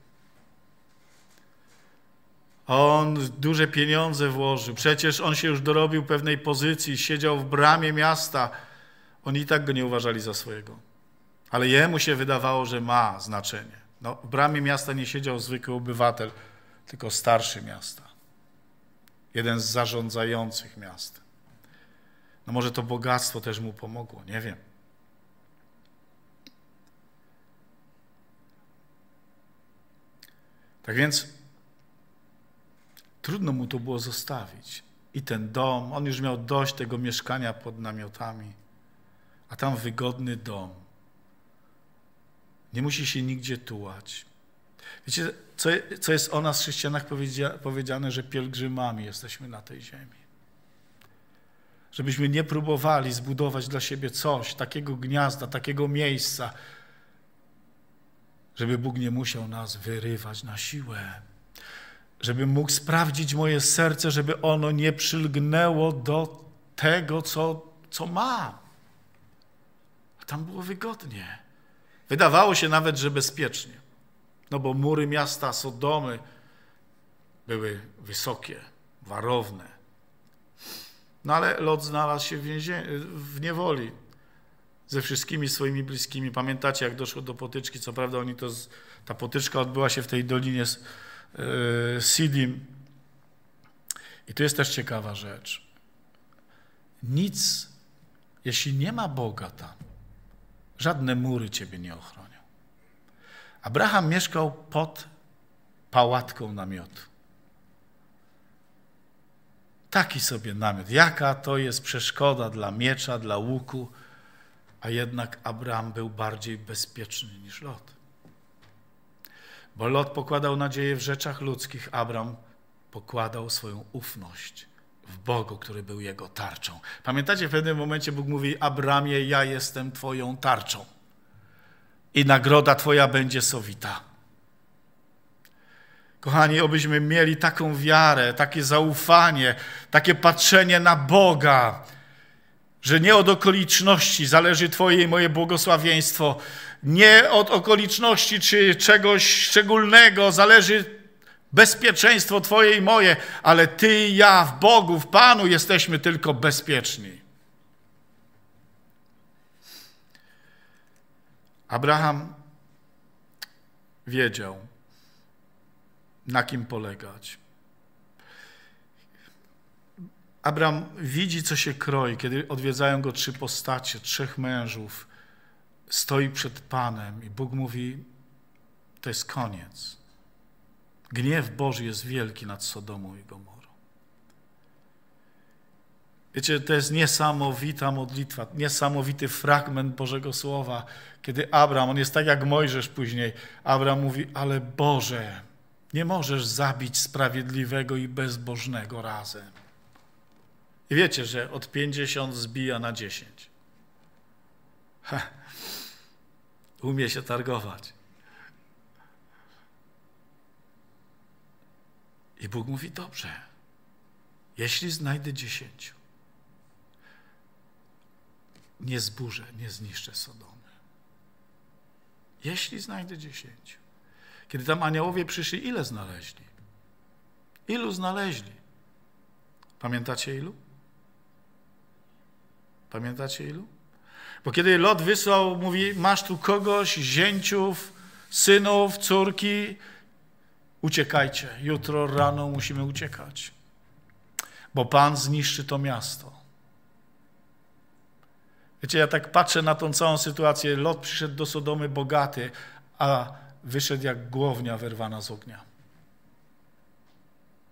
On duże pieniądze włożył. Przecież on się już dorobił pewnej pozycji, siedział w bramie miasta. Oni i tak go nie uważali za swojego. Ale jemu się wydawało, że ma znaczenie. No, w bramie miasta nie siedział zwykły obywatel, tylko starszy miasta. Jeden z zarządzających miastem. No może to bogactwo też mu pomogło, nie wiem. Tak więc trudno mu to było zostawić. I ten dom, on już miał dość tego mieszkania pod namiotami, a tam wygodny dom. Nie musi się nigdzie tułać. Wiecie, co, co jest o nas, chrześcijanach, powiedziane, że pielgrzymami jesteśmy na tej ziemi żebyśmy nie próbowali zbudować dla siebie coś, takiego gniazda, takiego miejsca, żeby Bóg nie musiał nas wyrywać na siłę, żeby mógł sprawdzić moje serce, żeby ono nie przylgnęło do tego, co, co ma. A tam było wygodnie. Wydawało się nawet, że bezpiecznie, no bo mury miasta Sodomy były wysokie, warowne no ale Lot znalazł się w, w niewoli ze wszystkimi swoimi bliskimi. Pamiętacie, jak doszło do potyczki? Co prawda oni to z... ta potyczka odbyła się w tej dolinie yy, Sidim. I tu jest też ciekawa rzecz. Nic, jeśli nie ma Boga tam, żadne mury ciebie nie ochronią. Abraham mieszkał pod pałatką namiotu. Taki sobie namiot. Jaka to jest przeszkoda dla miecza, dla łuku, a jednak Abraham był bardziej bezpieczny niż Lot. Bo Lot pokładał nadzieję w rzeczach ludzkich, Abraham pokładał swoją ufność w Bogu, który był jego tarczą. Pamiętacie, w pewnym momencie Bóg mówi: Abramie, ja jestem Twoją tarczą i nagroda Twoja będzie sowita. Kochani, obyśmy mieli taką wiarę, takie zaufanie, takie patrzenie na Boga, że nie od okoliczności zależy Twoje i moje błogosławieństwo, nie od okoliczności czy czegoś szczególnego zależy bezpieczeństwo Twoje i moje, ale Ty i ja w Bogu, w Panu jesteśmy tylko bezpieczni. Abraham wiedział, na kim polegać. Abraham widzi, co się kroi, kiedy odwiedzają go trzy postacie, trzech mężów. Stoi przed Panem i Bóg mówi: To jest koniec. Gniew Boży jest wielki nad Sodomą i Gomorą. Wiecie, to jest niesamowita modlitwa, niesamowity fragment Bożego Słowa, kiedy Abraham, on jest tak jak Mojżesz później, Abraham mówi, ale Boże, nie możesz zabić sprawiedliwego i bezbożnego razem. I wiecie, że od 50 zbija na 10. Ha. Umie się targować. I Bóg mówi, dobrze, jeśli znajdę dziesięciu, nie zburzę, nie zniszczę Sodomy. Jeśli znajdę dziesięciu. Kiedy tam aniołowie przyszli, ile znaleźli? Ilu znaleźli? Pamiętacie ilu? Pamiętacie ilu? Bo kiedy Lot wysłał, mówi, masz tu kogoś, zięciów, synów, córki, uciekajcie. Jutro rano musimy uciekać, bo Pan zniszczy to miasto. Wiecie, ja tak patrzę na tą całą sytuację. Lot przyszedł do Sodomy bogaty, a wyszedł jak głownia wyrwana z ognia.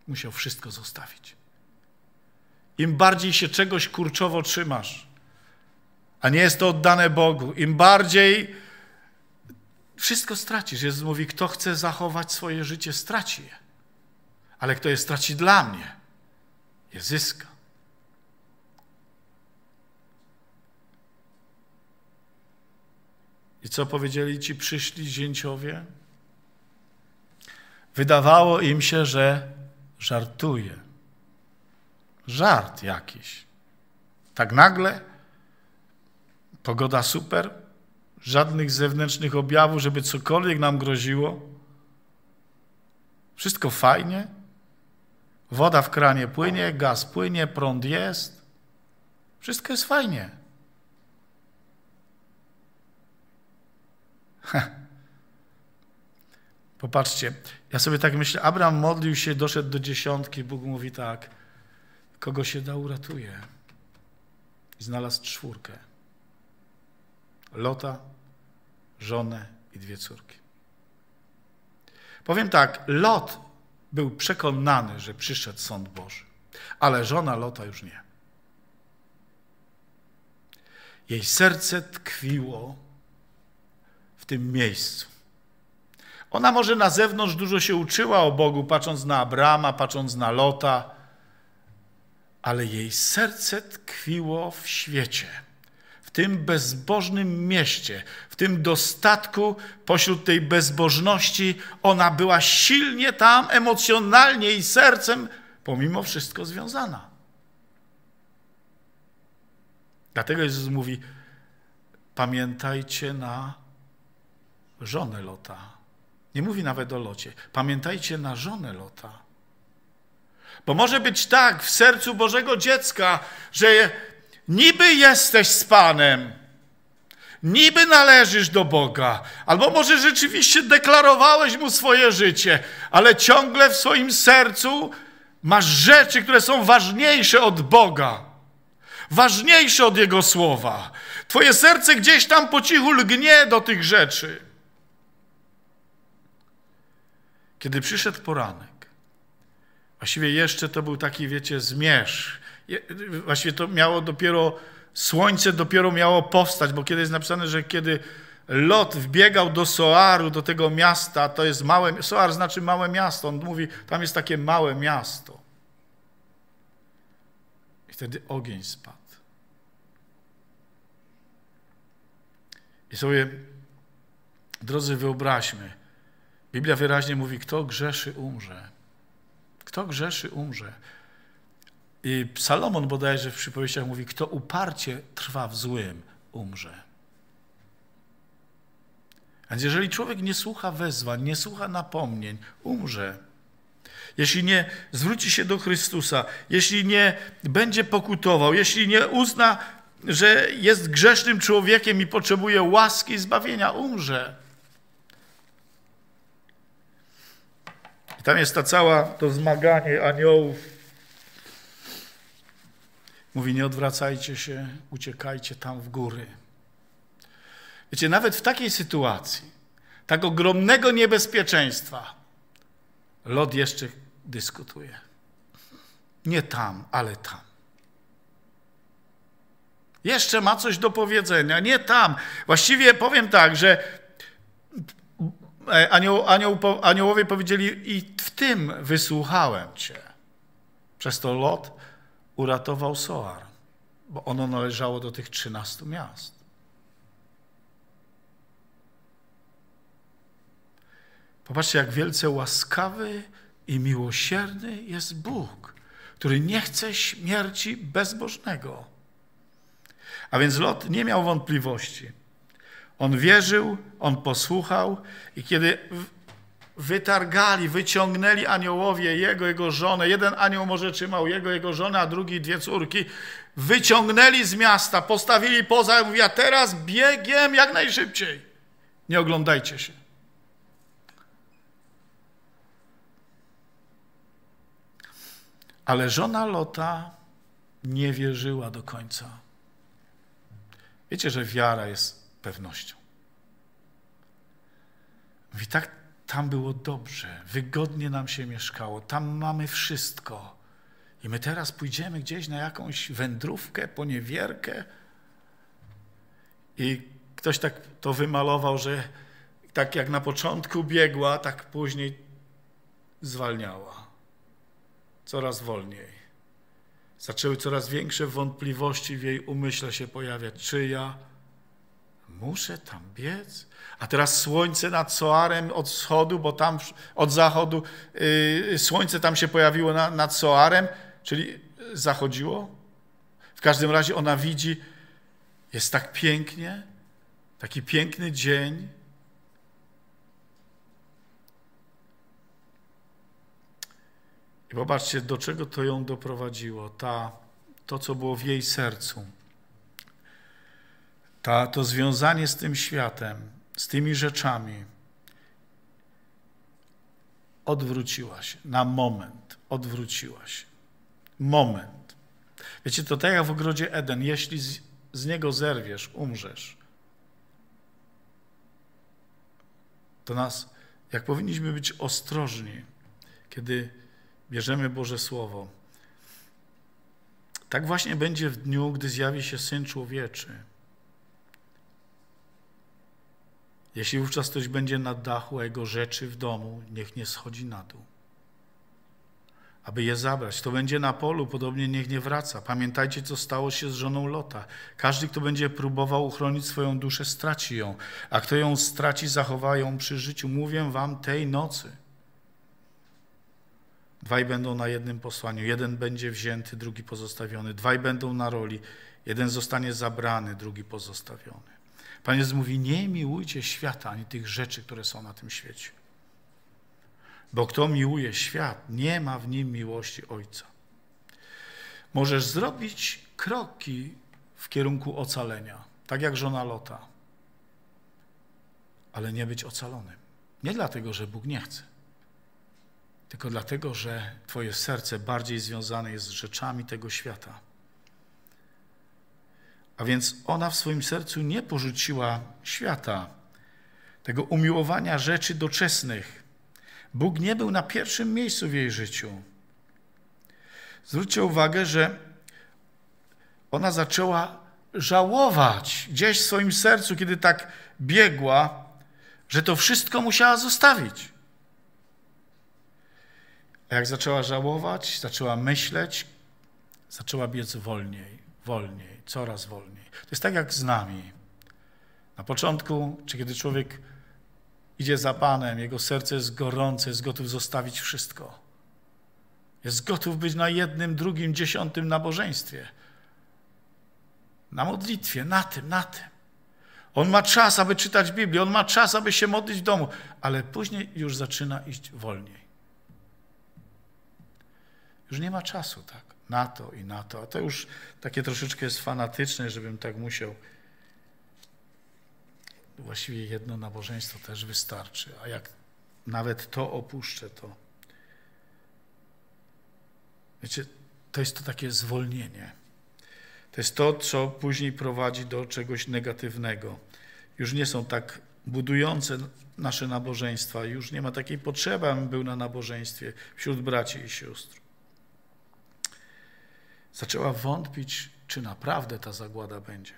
Musiał wszystko zostawić. Im bardziej się czegoś kurczowo trzymasz, a nie jest to oddane Bogu, im bardziej wszystko stracisz. Jezus mówi, kto chce zachować swoje życie, straci je. Ale kto je straci dla mnie, je zyska. I co powiedzieli ci przyszli zięciowie? Wydawało im się, że żartuje. Żart jakiś. Tak nagle, pogoda super, żadnych zewnętrznych objawów, żeby cokolwiek nam groziło. Wszystko fajnie. Woda w kranie płynie, gaz płynie, prąd jest. Wszystko jest fajnie. Popatrzcie, ja sobie tak myślę, Abraham modlił się, doszedł do dziesiątki, Bóg mówi tak, kogo się da uratuje. I znalazł czwórkę. Lota, żonę i dwie córki. Powiem tak, Lot był przekonany, że przyszedł sąd Boży, ale żona Lota już nie. Jej serce tkwiło w tym miejscu. Ona może na zewnątrz dużo się uczyła o Bogu, patrząc na Abrama, patrząc na Lota, ale jej serce tkwiło w świecie, w tym bezbożnym mieście, w tym dostatku, pośród tej bezbożności. Ona była silnie tam, emocjonalnie i sercem, pomimo wszystko związana. Dlatego Jezus mówi: Pamiętajcie na żonę Lota. Nie mówi nawet o Locie. Pamiętajcie na żonę Lota. Bo może być tak w sercu Bożego dziecka, że niby jesteś z Panem, niby należysz do Boga, albo może rzeczywiście deklarowałeś Mu swoje życie, ale ciągle w swoim sercu masz rzeczy, które są ważniejsze od Boga, ważniejsze od Jego słowa. Twoje serce gdzieś tam po cichu lgnie do tych rzeczy. Kiedy przyszedł poranek, właściwie jeszcze to był taki, wiecie, zmierzch. Właściwie to miało dopiero, słońce dopiero miało powstać, bo kiedy jest napisane, że kiedy Lot wbiegał do Soaru, do tego miasta, to jest małe, Soar znaczy małe miasto, on mówi, tam jest takie małe miasto. I wtedy ogień spadł. I sobie, drodzy, wyobraźmy, Biblia wyraźnie mówi, kto grzeszy, umrze. Kto grzeszy, umrze. I Salomon bodajże w przypowieściach mówi, kto uparcie trwa w złym, umrze. A jeżeli człowiek nie słucha wezwań, nie słucha napomnień, umrze. Jeśli nie zwróci się do Chrystusa, jeśli nie będzie pokutował, jeśli nie uzna, że jest grzesznym człowiekiem i potrzebuje łaski i zbawienia, umrze. I tam jest ta cała, to zmaganie aniołów. Mówi, nie odwracajcie się, uciekajcie tam w góry. Wiecie, nawet w takiej sytuacji, tak ogromnego niebezpieczeństwa, Lot jeszcze dyskutuje. Nie tam, ale tam. Jeszcze ma coś do powiedzenia, nie tam. Właściwie powiem tak, że E, anioł, anioł, aniołowie powiedzieli: I w tym wysłuchałem cię. Przez to Lot uratował Soar, bo ono należało do tych trzynastu miast. Popatrzcie, jak wielce łaskawy i miłosierny jest Bóg, który nie chce śmierci bezbożnego. A więc Lot nie miał wątpliwości. On wierzył, on posłuchał i kiedy wytargali, wyciągnęli aniołowie jego, jego żonę, jeden anioł może trzymał jego, jego żonę, a drugi dwie córki, wyciągnęli z miasta, postawili poza, i mówi, a teraz biegiem jak najszybciej. Nie oglądajcie się. Ale żona Lota nie wierzyła do końca. Wiecie, że wiara jest pewnością. Mówi, tak tam było dobrze, wygodnie nam się mieszkało, tam mamy wszystko. I my teraz pójdziemy gdzieś na jakąś wędrówkę, poniewierkę. I ktoś tak to wymalował, że tak jak na początku biegła, tak później zwalniała. Coraz wolniej. Zaczęły coraz większe wątpliwości w jej umyśle się pojawiać. Czy ja muszę tam biec. A teraz słońce nad Soarem od wschodu, bo tam od zachodu yy, słońce tam się pojawiło na, nad Soarem, czyli y, zachodziło. W każdym razie ona widzi, jest tak pięknie, taki piękny dzień. I popatrzcie, do czego to ją doprowadziło, ta, to co było w jej sercu ta, to związanie z tym światem, z tymi rzeczami, odwróciła się na moment, odwróciła się. Moment. Wiecie, to tak jak w ogrodzie Eden, jeśli z, z niego zerwiesz, umrzesz, to nas, jak powinniśmy być ostrożni, kiedy bierzemy Boże Słowo. Tak właśnie będzie w dniu, gdy zjawi się Syn Człowieczy Jeśli wówczas ktoś będzie na dachu, a jego rzeczy w domu, niech nie schodzi na dół, aby je zabrać. Kto będzie na polu, podobnie niech nie wraca. Pamiętajcie, co stało się z żoną Lota. Każdy, kto będzie próbował uchronić swoją duszę, straci ją, a kto ją straci, zachowa ją przy życiu. Mówię wam tej nocy. Dwaj będą na jednym posłaniu, jeden będzie wzięty, drugi pozostawiony. Dwaj będą na roli, jeden zostanie zabrany, drugi pozostawiony. Pan Jezus mówi, nie miłujcie świata ani tych rzeczy, które są na tym świecie. Bo kto miłuje świat, nie ma w nim miłości Ojca. Możesz zrobić kroki w kierunku ocalenia, tak jak żona Lota, ale nie być ocalonym. Nie dlatego, że Bóg nie chce, tylko dlatego, że Twoje serce bardziej związane jest z rzeczami tego świata a więc ona w swoim sercu nie porzuciła świata, tego umiłowania rzeczy doczesnych. Bóg nie był na pierwszym miejscu w jej życiu. Zwróćcie uwagę, że ona zaczęła żałować gdzieś w swoim sercu, kiedy tak biegła, że to wszystko musiała zostawić. A jak zaczęła żałować, zaczęła myśleć, zaczęła biec wolniej wolniej, coraz wolniej. To jest tak jak z nami. Na początku, czy kiedy człowiek idzie za Panem, jego serce jest gorące, jest gotów zostawić wszystko. Jest gotów być na jednym, drugim, dziesiątym nabożeństwie. Na modlitwie, na tym, na tym. On ma czas, aby czytać Biblię, on ma czas, aby się modlić w domu, ale później już zaczyna iść wolniej. Już nie ma czasu, tak? na to i na to. A to już takie troszeczkę jest fanatyczne, żebym tak musiał. Właściwie jedno nabożeństwo też wystarczy, a jak nawet to opuszczę, to. Wiecie, to jest to takie zwolnienie. To jest to, co później prowadzi do czegoś negatywnego. Już nie są tak budujące nasze nabożeństwa, już nie ma takiej potrzeby, abym był na nabożeństwie wśród braci i sióstr zaczęła wątpić, czy naprawdę ta zagłada będzie.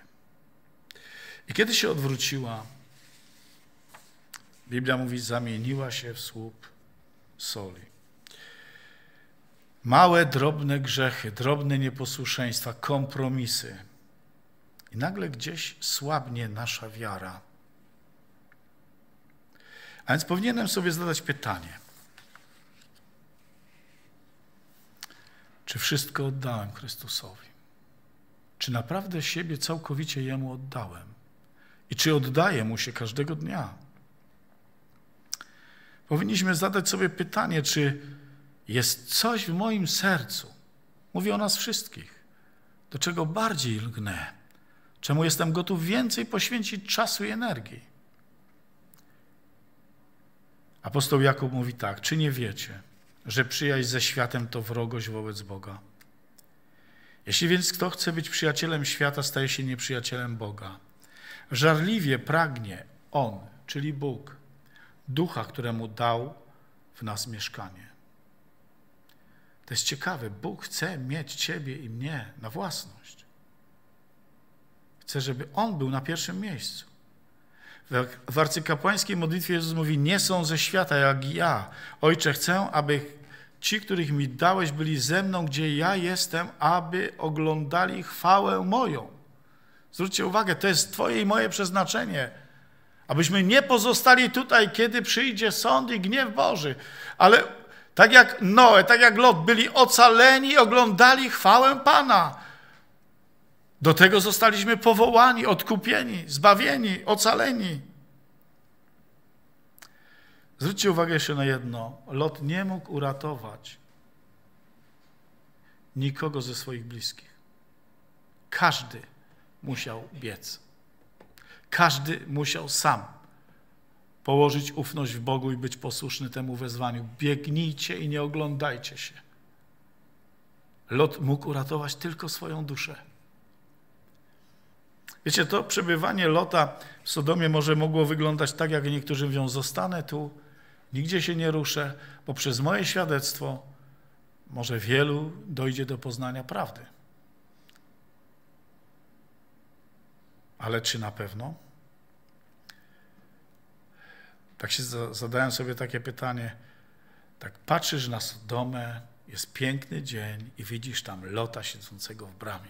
I kiedy się odwróciła, Biblia mówi, zamieniła się w słup soli. Małe, drobne grzechy, drobne nieposłuszeństwa, kompromisy. I nagle gdzieś słabnie nasza wiara. A więc powinienem sobie zadać pytanie – Czy wszystko oddałem Chrystusowi? Czy naprawdę siebie całkowicie Jemu oddałem? I czy oddaję Mu się każdego dnia? Powinniśmy zadać sobie pytanie, czy jest coś w moim sercu, mówię o nas wszystkich, do czego bardziej lgnę, czemu jestem gotów więcej poświęcić czasu i energii. Apostoł Jakub mówi tak, czy nie wiecie, że przyjaźń ze światem to wrogość wobec Boga. Jeśli więc kto chce być przyjacielem świata, staje się nieprzyjacielem Boga. Żarliwie pragnie On, czyli Bóg, ducha, któremu dał w nas mieszkanie. To jest ciekawe. Bóg chce mieć Ciebie i mnie na własność. Chce, żeby On był na pierwszym miejscu. Tak. W arcykapłańskiej modlitwie Jezus mówi, nie są ze świata jak ja. Ojcze, chcę, aby ci, których mi dałeś, byli ze mną, gdzie ja jestem, aby oglądali chwałę moją. Zwróćcie uwagę, to jest Twoje i moje przeznaczenie. Abyśmy nie pozostali tutaj, kiedy przyjdzie sąd i gniew Boży, ale tak jak Noe, tak jak Lot, byli ocaleni i oglądali chwałę Pana. Do tego zostaliśmy powołani, odkupieni, zbawieni, ocaleni. Zwróćcie uwagę jeszcze na jedno. Lot nie mógł uratować nikogo ze swoich bliskich. Każdy musiał biec. Każdy musiał sam położyć ufność w Bogu i być posłuszny temu wezwaniu. Biegnijcie i nie oglądajcie się. Lot mógł uratować tylko swoją duszę. Wiecie, to przebywanie Lota w Sodomie może mogło wyglądać tak, jak niektórzy mówią, zostanę tu, nigdzie się nie ruszę, bo przez moje świadectwo może wielu dojdzie do poznania prawdy. Ale czy na pewno? Tak się zadałem sobie takie pytanie, tak patrzysz na Sodomę, jest piękny dzień i widzisz tam Lota siedzącego w bramie.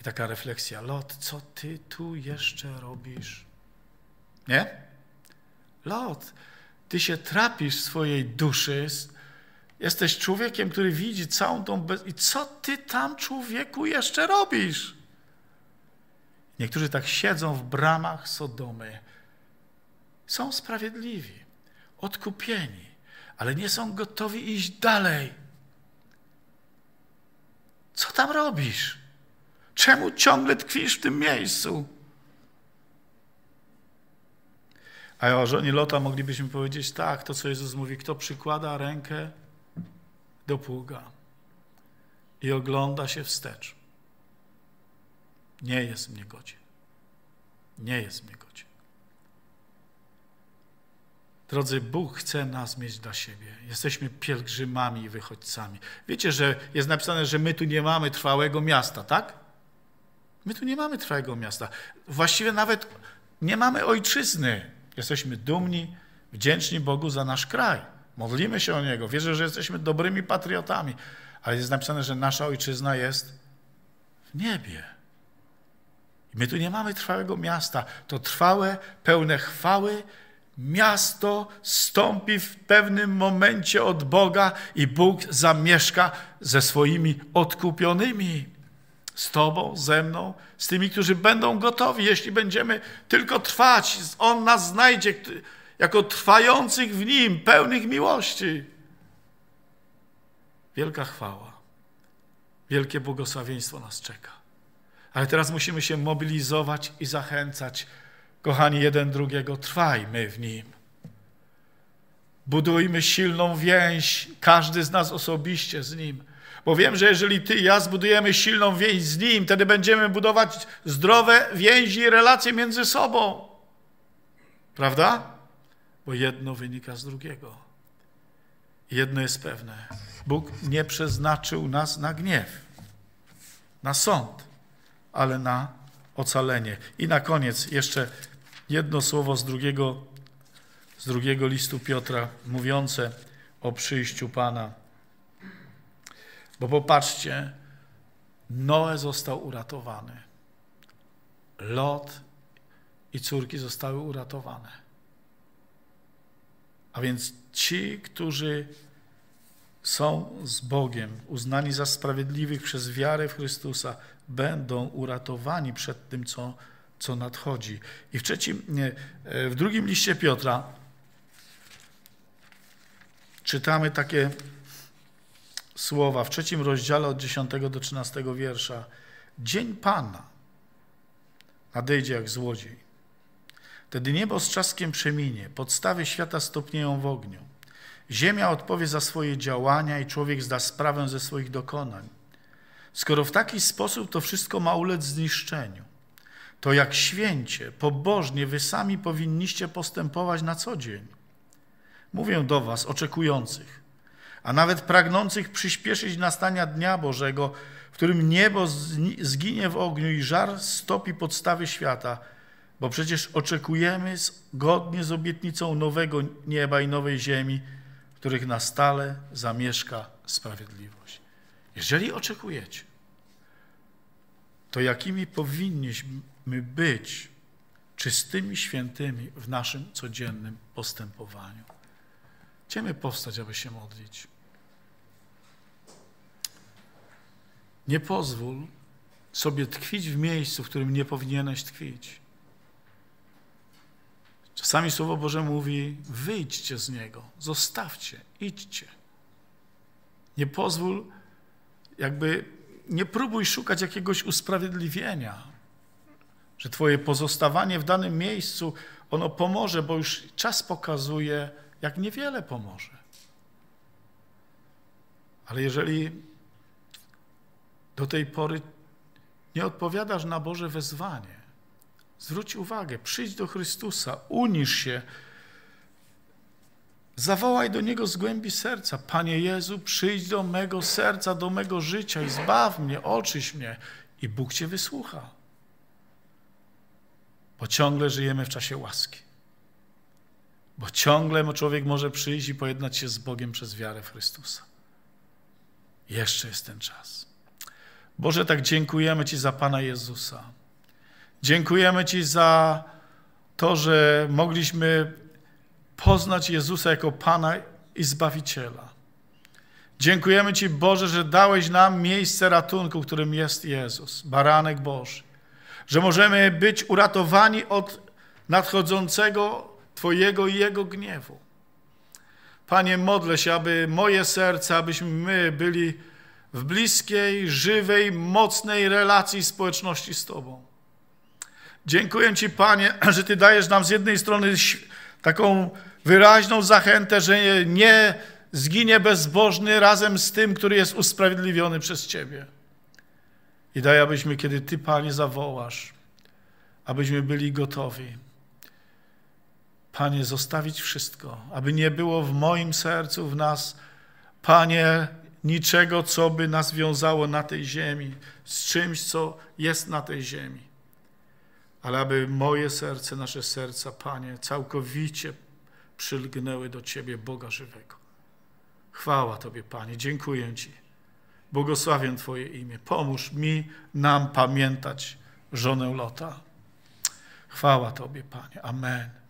I taka refleksja, Lot, co ty tu jeszcze robisz? Nie? Lot, ty się trapisz swojej duszy, jesteś człowiekiem, który widzi całą tą bez... I co ty tam, człowieku, jeszcze robisz? Niektórzy tak siedzą w bramach Sodomy. Są sprawiedliwi, odkupieni, ale nie są gotowi iść dalej. Co tam robisz? Czemu ciągle tkwisz w tym miejscu? A o żonie Lota moglibyśmy powiedzieć tak, to co Jezus mówi, kto przykłada rękę do pługa i ogląda się wstecz, nie jest mnie godzien. Nie jest mnie godzien. Drodzy, Bóg chce nas mieć dla siebie. Jesteśmy pielgrzymami i wychodźcami. Wiecie, że jest napisane, że my tu nie mamy trwałego miasta, tak? My tu nie mamy Twojego miasta. Właściwie nawet nie mamy ojczyzny. Jesteśmy dumni, wdzięczni Bogu za nasz kraj. Modlimy się o Niego. Wierzę, że jesteśmy dobrymi patriotami. Ale jest napisane, że nasza ojczyzna jest w niebie. I my tu nie mamy trwałego miasta. To trwałe, pełne chwały miasto stąpi w pewnym momencie od Boga i Bóg zamieszka ze swoimi odkupionymi z Tobą, ze mną, z tymi, którzy będą gotowi, jeśli będziemy tylko trwać. On nas znajdzie jako trwających w Nim, pełnych miłości. Wielka chwała, wielkie błogosławieństwo nas czeka. Ale teraz musimy się mobilizować i zachęcać, kochani, jeden drugiego, trwajmy w Nim. Budujmy silną więź, każdy z nas osobiście z Nim bo wiem, że jeżeli ty i ja zbudujemy silną więź z Nim, wtedy będziemy budować zdrowe więzi i relacje między sobą. Prawda? Bo jedno wynika z drugiego. Jedno jest pewne. Bóg nie przeznaczył nas na gniew, na sąd, ale na ocalenie. I na koniec jeszcze jedno słowo z drugiego, z drugiego listu Piotra mówiące o przyjściu Pana. Bo popatrzcie, Noe został uratowany. Lot i córki zostały uratowane. A więc ci, którzy są z Bogiem, uznani za sprawiedliwych przez wiarę w Chrystusa, będą uratowani przed tym, co, co nadchodzi. I w, trzecim, nie, e, w drugim liście Piotra czytamy takie słowa w trzecim rozdziale od 10 do 13 wiersza. Dzień Pana nadejdzie jak złodziej. Wtedy niebo z czaskiem przeminie, podstawy świata stopnieją w ogniu. Ziemia odpowie za swoje działania i człowiek zda sprawę ze swoich dokonań. Skoro w taki sposób to wszystko ma ulec zniszczeniu, to jak święcie, pobożnie wy sami powinniście postępować na co dzień. Mówię do was, oczekujących, a nawet pragnących przyspieszyć nastania dnia Bożego, w którym niebo zginie w ogniu i żar stopi podstawy świata, bo przecież oczekujemy zgodnie z obietnicą nowego nieba i nowej ziemi, w których na stale zamieszka sprawiedliwość. Jeżeli oczekujecie, to jakimi powinniśmy być czystymi świętymi w naszym codziennym postępowaniu? Chcemy powstać, aby się modlić. Nie pozwól sobie tkwić w miejscu, w którym nie powinieneś tkwić. Czasami Słowo Boże mówi: wyjdźcie z niego, zostawcie, idźcie. Nie pozwól, jakby nie próbuj szukać jakiegoś usprawiedliwienia, że Twoje pozostawanie w danym miejscu ono pomoże, bo już czas pokazuje, jak niewiele pomoże. Ale jeżeli do tej pory nie odpowiadasz na Boże wezwanie. Zwróć uwagę, przyjdź do Chrystusa, unisz się, zawołaj do Niego z głębi serca. Panie Jezu, przyjdź do mego serca, do mego życia i zbaw mnie, oczyś mnie. I Bóg Cię wysłucha. Bo ciągle żyjemy w czasie łaski. Bo ciągle człowiek może przyjść i pojednać się z Bogiem przez wiarę w Chrystusa. Jeszcze jest ten czas. Boże, tak dziękujemy Ci za Pana Jezusa. Dziękujemy Ci za to, że mogliśmy poznać Jezusa jako Pana i Zbawiciela. Dziękujemy Ci, Boże, że dałeś nam miejsce ratunku, którym jest Jezus, baranek Boży. Że możemy być uratowani od nadchodzącego Twojego i Jego gniewu. Panie, modlę się, aby moje serce, abyśmy my byli w bliskiej, żywej, mocnej relacji społeczności z Tobą. Dziękuję Ci, Panie, że Ty dajesz nam z jednej strony taką wyraźną zachętę, że nie zginie bezbożny razem z tym, który jest usprawiedliwiony przez Ciebie. I daj, abyśmy, kiedy Ty, Panie, zawołasz, abyśmy byli gotowi. Panie, zostawić wszystko, aby nie było w moim sercu, w nas, Panie, niczego, co by nas wiązało na tej ziemi, z czymś, co jest na tej ziemi. Ale aby moje serce, nasze serca, Panie, całkowicie przylgnęły do Ciebie, Boga żywego. Chwała Tobie, Panie, dziękuję Ci. Błogosławię Twoje imię. Pomóż mi, nam pamiętać żonę Lota. Chwała Tobie, Panie. Amen.